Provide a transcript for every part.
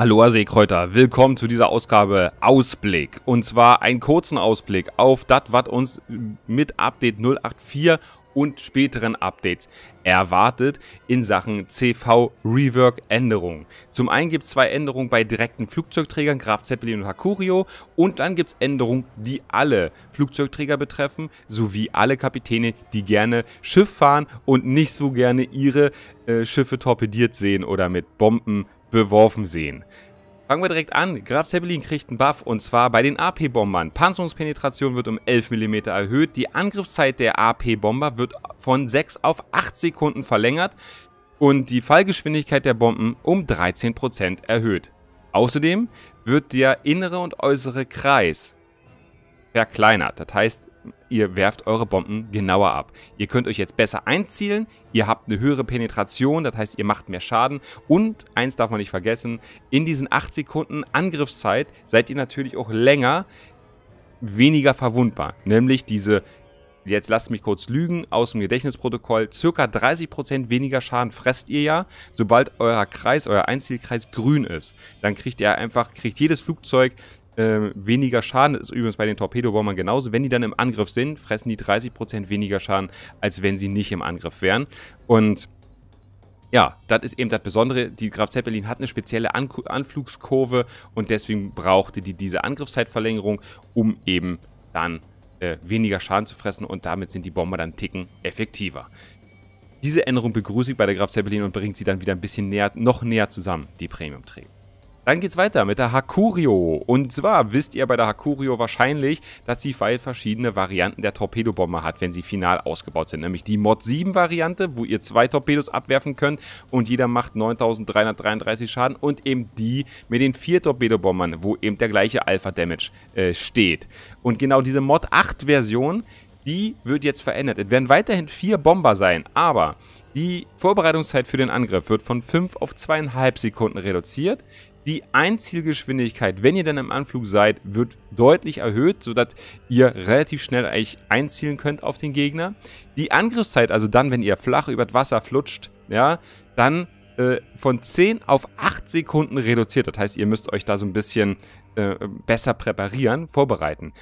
Aloha Seekräuter, willkommen zu dieser Ausgabe Ausblick. Und zwar einen kurzen Ausblick auf das, was uns mit Update 084 und späteren Updates erwartet in Sachen CV-Rework-Änderungen. Zum einen gibt es zwei Änderungen bei direkten Flugzeugträgern, Graf Zeppelin und Hakurio, und dann gibt es Änderungen, die alle Flugzeugträger betreffen, sowie alle Kapitäne, die gerne Schiff fahren und nicht so gerne ihre äh, Schiffe torpediert sehen oder mit Bomben beworfen sehen. Fangen wir direkt an. Graf Zeppelin kriegt einen Buff und zwar bei den AP-Bombern. Panzerungspenetration wird um 11 mm erhöht. Die Angriffszeit der AP-Bomber wird von 6 auf 8 Sekunden verlängert und die Fallgeschwindigkeit der Bomben um 13% erhöht. Außerdem wird der innere und äußere Kreis verkleinert. Das heißt, ihr werft eure Bomben genauer ab. Ihr könnt euch jetzt besser einzielen, ihr habt eine höhere Penetration, das heißt, ihr macht mehr Schaden. Und eins darf man nicht vergessen, in diesen 8 Sekunden Angriffszeit seid ihr natürlich auch länger weniger verwundbar. Nämlich diese, jetzt lasst mich kurz lügen, aus dem Gedächtnisprotokoll, circa 30% weniger Schaden fresst ihr ja, sobald euer Kreis, euer Einzielkreis grün ist. Dann kriegt ihr einfach, kriegt jedes Flugzeug ähm, weniger Schaden. Das ist übrigens bei den Torpedobombern genauso. Wenn die dann im Angriff sind, fressen die 30% weniger Schaden, als wenn sie nicht im Angriff wären. Und ja, das ist eben das Besondere. Die Graf Zeppelin hat eine spezielle An Anflugskurve und deswegen brauchte die diese Angriffszeitverlängerung, um eben dann äh, weniger Schaden zu fressen und damit sind die Bomber dann Ticken effektiver. Diese Änderung begrüße ich bei der Graf Zeppelin und bringt sie dann wieder ein bisschen näher, noch näher zusammen, die Premium-Träger. Dann geht's weiter mit der Hakurio. Und zwar wisst ihr bei der Hakurio wahrscheinlich, dass sie verschiedene Varianten der Torpedobomber hat, wenn sie final ausgebaut sind. Nämlich die Mod 7 Variante, wo ihr zwei Torpedos abwerfen könnt und jeder macht 9333 Schaden. Und eben die mit den vier Torpedobombern, wo eben der gleiche Alpha Damage äh, steht. Und genau diese Mod 8 Version, die wird jetzt verändert. Es werden weiterhin vier Bomber sein, aber die Vorbereitungszeit für den Angriff wird von 5 auf 2,5 Sekunden reduziert. Die Einzielgeschwindigkeit, wenn ihr dann im Anflug seid, wird deutlich erhöht, sodass ihr relativ schnell eigentlich einzielen könnt auf den Gegner. Die Angriffszeit, also dann, wenn ihr flach über das Wasser flutscht, ja, dann äh, von 10 auf 8 Sekunden reduziert. Das heißt, ihr müsst euch da so ein bisschen äh, besser präparieren, vorbereiten.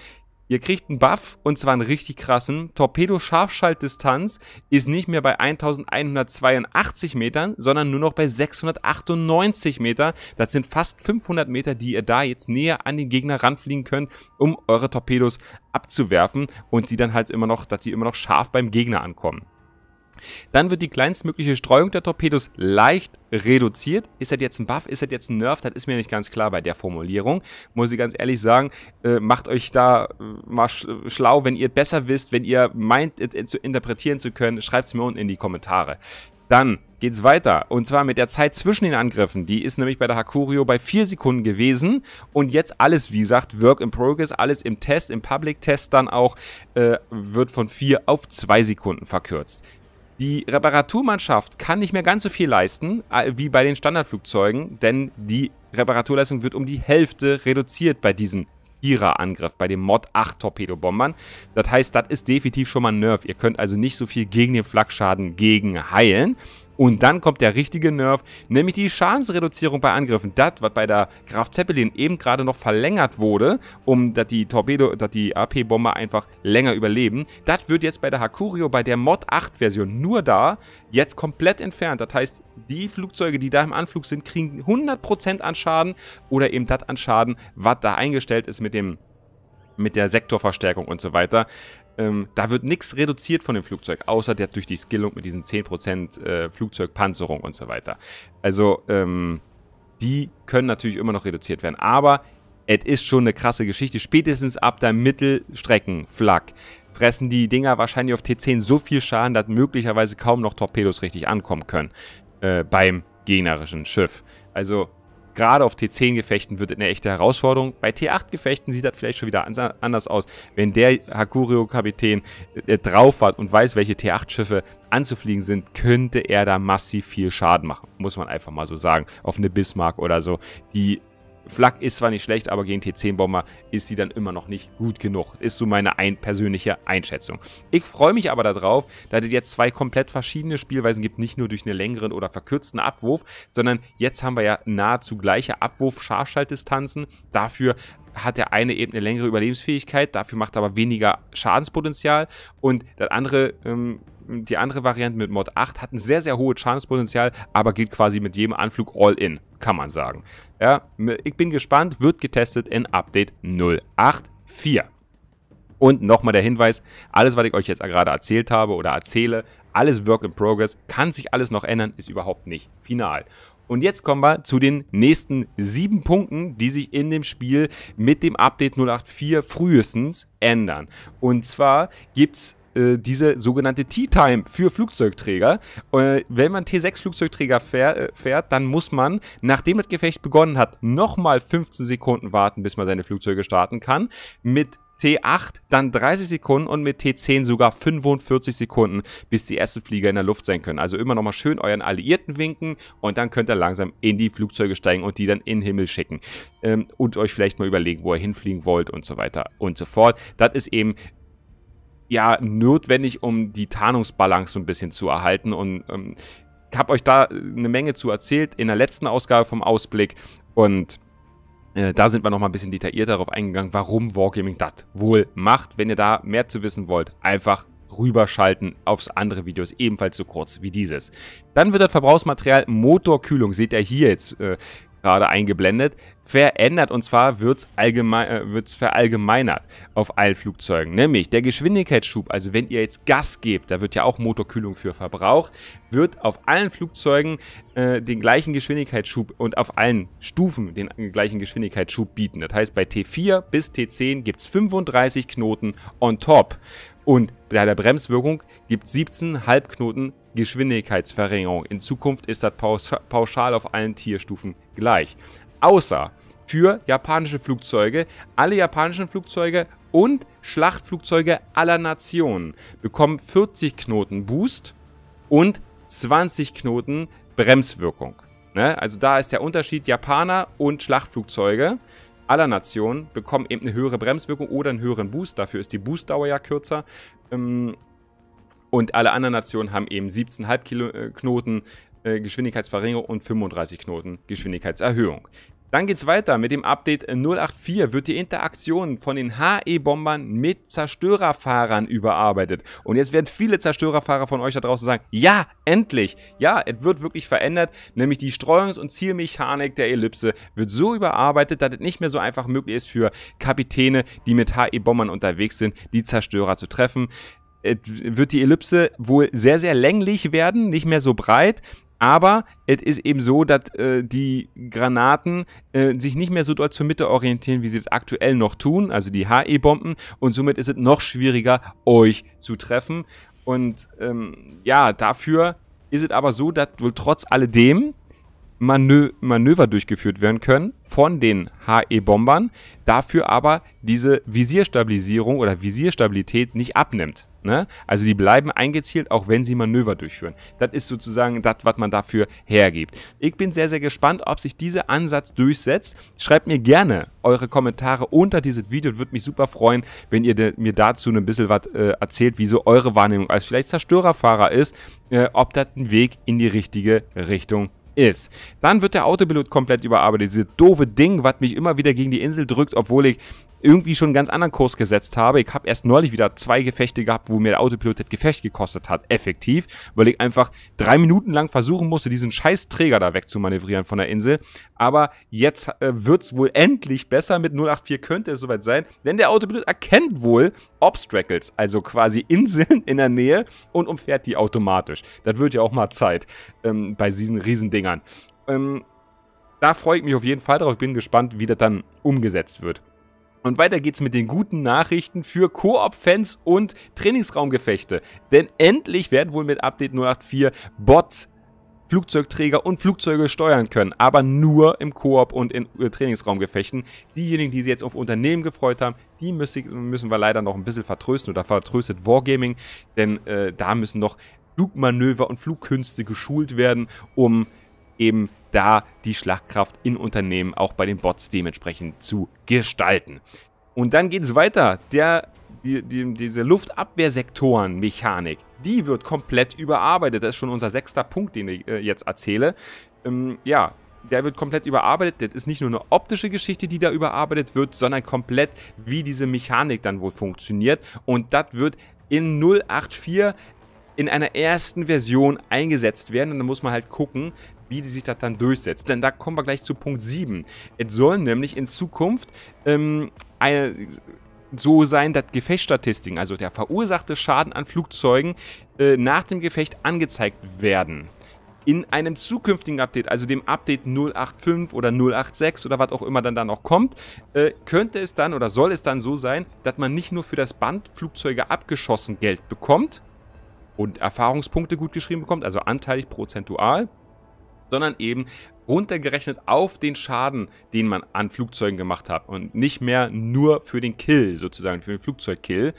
Ihr kriegt einen Buff und zwar einen richtig krassen. Torpedo-Scharfschaltdistanz ist nicht mehr bei 1182 Metern, sondern nur noch bei 698 Meter. Das sind fast 500 Meter, die ihr da jetzt näher an den Gegner ranfliegen könnt, um eure Torpedos abzuwerfen und sie dann halt immer noch, dass sie immer noch scharf beim Gegner ankommen. Dann wird die kleinstmögliche Streuung der Torpedos leicht reduziert. Ist das jetzt ein Buff? Ist das jetzt ein Nerf? Das ist mir nicht ganz klar bei der Formulierung. Muss ich ganz ehrlich sagen, äh, macht euch da äh, mal äh, schlau, wenn ihr besser wisst, wenn ihr meint, es äh, äh, zu interpretieren zu können, schreibt es mir unten in die Kommentare. Dann geht es weiter. Und zwar mit der Zeit zwischen den Angriffen. Die ist nämlich bei der Hakurio bei 4 Sekunden gewesen. Und jetzt alles, wie gesagt, Work in Progress, alles im Test, im Public-Test dann auch, äh, wird von 4 auf 2 Sekunden verkürzt. Die Reparaturmannschaft kann nicht mehr ganz so viel leisten äh, wie bei den Standardflugzeugen, denn die Reparaturleistung wird um die Hälfte reduziert bei diesem Vierer-Angriff, bei den Mod 8 Torpedobombern. Das heißt, das ist definitiv schon mal ein Nerv. Ihr könnt also nicht so viel gegen den Flakschaden gegen heilen. Und dann kommt der richtige Nerf, nämlich die Schadensreduzierung bei Angriffen. Das, was bei der Graf Zeppelin eben gerade noch verlängert wurde, um dass die Torpedo, dass die AP-Bomber einfach länger überleben, das wird jetzt bei der Hakurio, bei der Mod 8-Version nur da, jetzt komplett entfernt. Das heißt, die Flugzeuge, die da im Anflug sind, kriegen 100% an Schaden oder eben das an Schaden, was da eingestellt ist mit dem mit der Sektorverstärkung und so weiter. Ähm, da wird nichts reduziert von dem Flugzeug, außer der durch die Skillung mit diesen 10% äh, Flugzeugpanzerung und so weiter. Also, ähm, die können natürlich immer noch reduziert werden. Aber es ist schon eine krasse Geschichte. Spätestens ab der Mittelstreckenflak fressen die Dinger wahrscheinlich auf T10 so viel Schaden, dass möglicherweise kaum noch Torpedos richtig ankommen können äh, beim gegnerischen Schiff. Also Gerade auf T10-Gefechten wird eine echte Herausforderung. Bei T8-Gefechten sieht das vielleicht schon wieder anders aus. Wenn der Hakurio-Kapitän äh, drauf hat und weiß, welche T8-Schiffe anzufliegen sind, könnte er da massiv viel Schaden machen. Muss man einfach mal so sagen. Auf eine Bismarck oder so, die Flak ist zwar nicht schlecht, aber gegen T10-Bomber ist sie dann immer noch nicht gut genug. Ist so meine ein persönliche Einschätzung. Ich freue mich aber darauf, dass es jetzt zwei komplett verschiedene Spielweisen gibt, nicht nur durch einen längeren oder verkürzten Abwurf, sondern jetzt haben wir ja nahezu gleiche Abwurf-Scharfschaltdistanzen. Dafür hat der eine eben eine längere Überlebensfähigkeit, dafür macht er aber weniger Schadenspotenzial. Und das andere, ähm, die andere Variante mit Mod 8 hat ein sehr, sehr hohes Schadenspotenzial, aber geht quasi mit jedem Anflug all in, kann man sagen. Ja, ich bin gespannt, wird getestet in Update 084. Und nochmal der Hinweis, alles, was ich euch jetzt gerade erzählt habe oder erzähle, alles Work in Progress, kann sich alles noch ändern, ist überhaupt nicht final. Und jetzt kommen wir zu den nächsten sieben Punkten, die sich in dem Spiel mit dem Update 084 frühestens ändern. Und zwar gibt es äh, diese sogenannte Tea Time für Flugzeugträger. Äh, wenn man T6-Flugzeugträger äh, fährt, dann muss man, nachdem das Gefecht begonnen hat, nochmal 15 Sekunden warten, bis man seine Flugzeuge starten kann. Mit T8 dann 30 Sekunden und mit T10 sogar 45 Sekunden, bis die ersten Flieger in der Luft sein können. Also immer nochmal schön euren Alliierten winken und dann könnt ihr langsam in die Flugzeuge steigen und die dann in den Himmel schicken. Ähm, und euch vielleicht mal überlegen, wo ihr hinfliegen wollt und so weiter und so fort. Das ist eben ja notwendig, um die Tarnungsbalance so ein bisschen zu erhalten und ähm, habe euch da eine Menge zu erzählt in der letzten Ausgabe vom Ausblick und äh, da sind wir noch mal ein bisschen detaillierter darauf eingegangen, warum Wargaming das wohl macht. Wenn ihr da mehr zu wissen wollt, einfach rüberschalten aufs andere Video, ist ebenfalls so kurz wie dieses. Dann wird das Verbrauchsmaterial Motorkühlung, seht ihr hier jetzt, äh, gerade eingeblendet, verändert und zwar wird es äh, wird's verallgemeinert auf Eilflugzeugen, nämlich der Geschwindigkeitsschub, also wenn ihr jetzt Gas gebt, da wird ja auch Motorkühlung für verbraucht, wird auf allen Flugzeugen äh, den gleichen Geschwindigkeitsschub und auf allen Stufen den gleichen Geschwindigkeitsschub bieten. Das heißt, bei T4 bis T10 gibt es 35 Knoten on top. Und bei der Bremswirkung gibt 17 Halbknoten Geschwindigkeitsverringerung. In Zukunft ist das pauschal auf allen Tierstufen gleich. Außer für japanische Flugzeuge. Alle japanischen Flugzeuge und Schlachtflugzeuge aller Nationen bekommen 40 Knoten Boost und 20 Knoten Bremswirkung. Ne? Also da ist der Unterschied Japaner und Schlachtflugzeuge aller Nationen bekommen eben eine höhere Bremswirkung oder einen höheren Boost. Dafür ist die Boostdauer ja kürzer. Ähm, und alle anderen Nationen haben eben 17,5 äh, Knoten äh, Geschwindigkeitsverringerung und 35 Knoten Geschwindigkeitserhöhung. Dann geht's weiter mit dem Update 084 wird die Interaktion von den HE-Bombern mit Zerstörerfahrern überarbeitet. Und jetzt werden viele Zerstörerfahrer von euch da draußen sagen, ja, endlich! Ja, es wird wirklich verändert, nämlich die Streuungs- und Zielmechanik der Ellipse wird so überarbeitet, dass es nicht mehr so einfach möglich ist für Kapitäne, die mit HE-Bombern unterwegs sind, die Zerstörer zu treffen wird die Ellipse wohl sehr, sehr länglich werden, nicht mehr so breit. Aber es ist eben so, dass äh, die Granaten äh, sich nicht mehr so dort zur Mitte orientieren, wie sie das aktuell noch tun, also die HE-Bomben. Und somit ist es noch schwieriger, euch zu treffen. Und ähm, ja, dafür ist es aber so, dass wohl trotz alledem Manö Manöver durchgeführt werden können von den HE-Bombern, dafür aber diese Visierstabilisierung oder Visierstabilität nicht abnimmt. Ne? Also die bleiben eingezielt, auch wenn sie Manöver durchführen. Das ist sozusagen das, was man dafür hergibt. Ich bin sehr, sehr gespannt, ob sich dieser Ansatz durchsetzt. Schreibt mir gerne eure Kommentare unter dieses Video. Würde mich super freuen, wenn ihr mir dazu ein bisschen was äh, erzählt, wieso eure Wahrnehmung als vielleicht Zerstörerfahrer ist, äh, ob das ein Weg in die richtige Richtung ist ist. Dann wird der Autopilot komplett überarbeitet. Dieses doofe Ding, was mich immer wieder gegen die Insel drückt, obwohl ich irgendwie schon einen ganz anderen Kurs gesetzt habe. Ich habe erst neulich wieder zwei Gefechte gehabt, wo mir der Autopilot das Gefecht gekostet hat, effektiv, weil ich einfach drei Minuten lang versuchen musste, diesen scheiß Träger da wegzumanövrieren von der Insel. Aber jetzt äh, wird es wohl endlich besser mit 084, könnte es soweit sein, denn der Autopilot erkennt wohl Obstacles, also quasi Inseln in der Nähe und umfährt die automatisch. Das wird ja auch mal Zeit ähm, bei diesen Riesendingern. Dingern. Ähm, da freue ich mich auf jeden Fall drauf. Ich bin gespannt, wie das dann umgesetzt wird. Und weiter geht's mit den guten Nachrichten für Koop-Fans und Trainingsraumgefechte. Denn endlich werden wohl mit Update 084 Bots Flugzeugträger und Flugzeuge steuern können, aber nur im Koop und in äh, Trainingsraumgefechten. Diejenigen, die sich jetzt auf Unternehmen gefreut haben, die müssen wir leider noch ein bisschen vertrösten oder vertröstet Wargaming, denn äh, da müssen noch Flugmanöver und Flugkünste geschult werden, um eben da die Schlagkraft in Unternehmen auch bei den Bots dementsprechend zu gestalten. Und dann geht es weiter. Der, die, die, diese Luftabwehrsektoren-Mechanik, die wird komplett überarbeitet. Das ist schon unser sechster Punkt, den ich äh, jetzt erzähle. Ähm, ja, der wird komplett überarbeitet. Das ist nicht nur eine optische Geschichte, die da überarbeitet wird, sondern komplett, wie diese Mechanik dann wohl funktioniert. Und das wird in 084 in einer ersten Version eingesetzt werden. Und dann muss man halt gucken, wie sich das dann durchsetzt. Denn da kommen wir gleich zu Punkt 7. Es soll nämlich in Zukunft ähm, eine, so sein, dass Gefechtsstatistiken, also der verursachte Schaden an Flugzeugen, äh, nach dem Gefecht angezeigt werden. In einem zukünftigen Update, also dem Update 085 oder 086 oder was auch immer dann da noch kommt, äh, könnte es dann oder soll es dann so sein, dass man nicht nur für das Band Flugzeuge abgeschossen Geld bekommt und Erfahrungspunkte gut geschrieben bekommt, also anteilig prozentual, sondern eben runtergerechnet auf den Schaden, den man an Flugzeugen gemacht hat und nicht mehr nur für den Kill sozusagen, für den Flugzeugkill.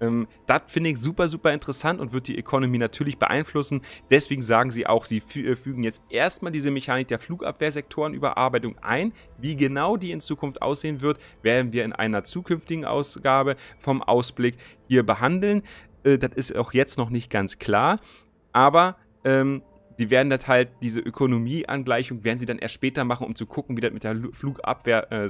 Ähm, das finde ich super, super interessant und wird die Economy natürlich beeinflussen. Deswegen sagen sie auch, sie äh, fügen jetzt erstmal diese Mechanik der Flugabwehrsektorenüberarbeitung ein. Wie genau die in Zukunft aussehen wird, werden wir in einer zukünftigen Ausgabe vom Ausblick hier behandeln. Äh, das ist auch jetzt noch nicht ganz klar, aber ähm, Sie werden das halt, diese Ökonomieangleichung werden sie dann erst später machen, um zu gucken, wie das mit der Flugabwehr, äh,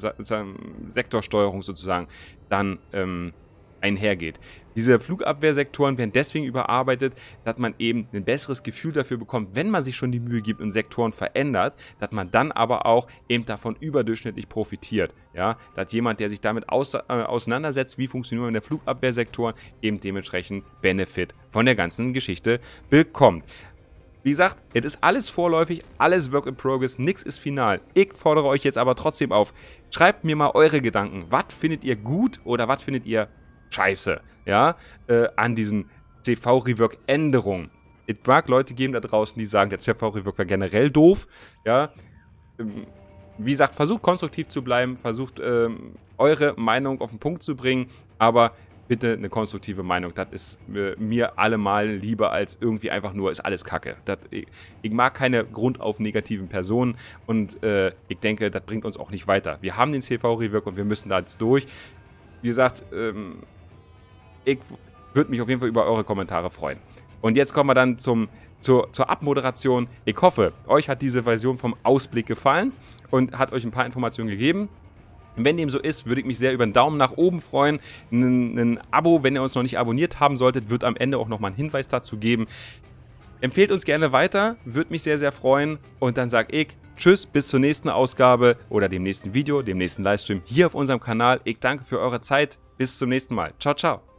Sektorsteuerung sozusagen dann ähm, einhergeht. Diese Flugabwehrsektoren werden deswegen überarbeitet, dass man eben ein besseres Gefühl dafür bekommt, wenn man sich schon die Mühe gibt und Sektoren verändert, dass man dann aber auch eben davon überdurchschnittlich profitiert. Ja, dass jemand, der sich damit aus, äh, auseinandersetzt, wie funktioniert der Flugabwehrsektor, eben dementsprechend Benefit von der ganzen Geschichte bekommt. Wie gesagt, es ist alles vorläufig, alles Work in Progress, nichts ist final. Ich fordere euch jetzt aber trotzdem auf, schreibt mir mal eure Gedanken. Was findet ihr gut oder was findet ihr scheiße, ja, äh, an diesen CV-Rework-Änderungen? Es mag Leute geben da draußen, die sagen, der CV-Rework war generell doof, ja. Ähm, wie gesagt, versucht konstruktiv zu bleiben, versucht ähm, eure Meinung auf den Punkt zu bringen, aber bitte eine konstruktive Meinung. Das ist äh, mir allemal lieber als irgendwie einfach nur ist alles Kacke. Das, ich, ich, mag keine Grund auf negativen Personen und äh, ich denke, das bringt uns auch nicht weiter. Wir haben den CV-Rework und wir müssen da jetzt durch. Wie gesagt, ähm, ich würde mich auf jeden Fall über eure Kommentare freuen. Und jetzt kommen wir dann zum, zur, zur Abmoderation. Ich hoffe, euch hat diese Version vom Ausblick gefallen und hat euch ein paar Informationen gegeben. Wenn dem so ist, würde ich mich sehr über einen Daumen nach oben freuen. Ein, ein Abo, wenn ihr uns noch nicht abonniert haben solltet, wird am Ende auch nochmal einen Hinweis dazu geben. Empfehlt uns gerne weiter, würde mich sehr, sehr freuen. Und dann sage ich Tschüss, bis zur nächsten Ausgabe oder dem nächsten Video, dem nächsten Livestream hier auf unserem Kanal. Ich danke für eure Zeit. Bis zum nächsten Mal. Ciao, ciao.